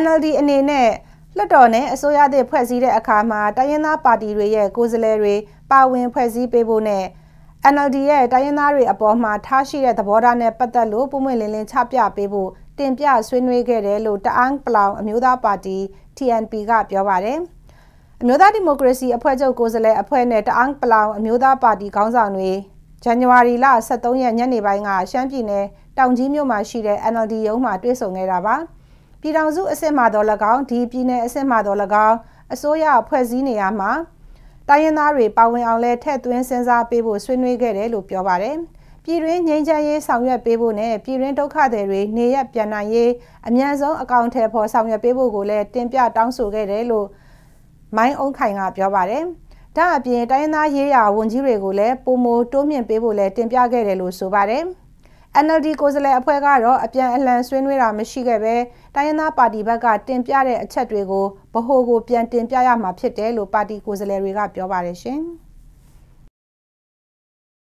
NLD အနေနဲ့လွှတ်တော်နဲ့အစိုးရသစ်ဖွဲ့စည်းတဲ့အခါမှာတိုင်းရင်းသားပါတီတွေရဲ့ကိုယ်စားလှယ်တွေပါဝင်ဖွဲ့စည်းပေးဖို့နဲ့ NLD ရဲ့တိုင်းရင်းသားတွေအပေါ်မှာထားရှိတဲ့သဘောထားနဲ့ပတ်သက်လို့ပုံမှန်လင်းလင်းချပြပေးဖို့တင်ပြဆွေးနွေးခဲ့တယ်လို့တအန်းပလောင်အမျိုးသားပါတီ TNP ကပြောပါတယ်။အမျိုးသားဒီမိုကရေစီအဖွဲ့ချုပ်ကိုယ်စားလှယ်အဖွဲ့နဲ့တအန်းပလောင်အမျိုးသားပါတီခေါင်းဆောင်တွေဇန်နဝါရီလ23ရက်ညနေပိုင်းကရှမ်းပြည်နယ်တောင်ကြီးမြို့မှာရှိတဲ့ NLD ရုံးမှာတွေ့ဆုံခဲ့တာပါ။ပြည်ထောင်စုအဆင့်မှတော့၎င်းဒီပြည်နယ်အဆင့်မှတော့၎င်းအစိုးရဖွဲ့စည်းနေရမှာတိုင်းရင်းသားတွေပါဝင်အောင်လဲထည့်သွင်းစဉ်းစားပေးဖို့ဆွေးနွေးခဲ့တယ်လို့ပြောပါတယ်။ပြည်တွင်းငြိမ်းချမ်းရေးဆောင်ရွက်ပေးဖို့နဲ့ပြည်တွင်းဒုက္ခသည်တွေနေရပြန်နိုင်ရေးအမြန်ဆုံးအကောင့်ထဲပေါ်ဆောင်ရွက်ပေးဖို့ကိုလည်းတင်ပြတောင်းဆိုခဲ့တယ်လို့မိုင်းအုံခိုင်ကပြောပါတယ်။ဒါအပြင်တိုင်းရင်းသားရေးရာဝန်ကြီးတွေကိုလည်းပုံမတိုးမြင့်ပေးဖို့လည်းတင်ပြခဲ့တယ်လို့ဆိုပါတယ်။ NLD ကိုယ်စားလှယ်အဖွဲ့ကတော့အပြန်အလှန်ဆွေးနွေးတာမရှိခဲ့ပဲတိုင်းရင်းသားပါတီဘက်ကတင်ပြတဲ့အချက်တွေကိုဗဟိုကိုပြန်တင်ပြရမှာဖြစ်တယ်လို့ပါတီကိုယ်စားလှယ်တွေကပြောပါတယ်ရှင်။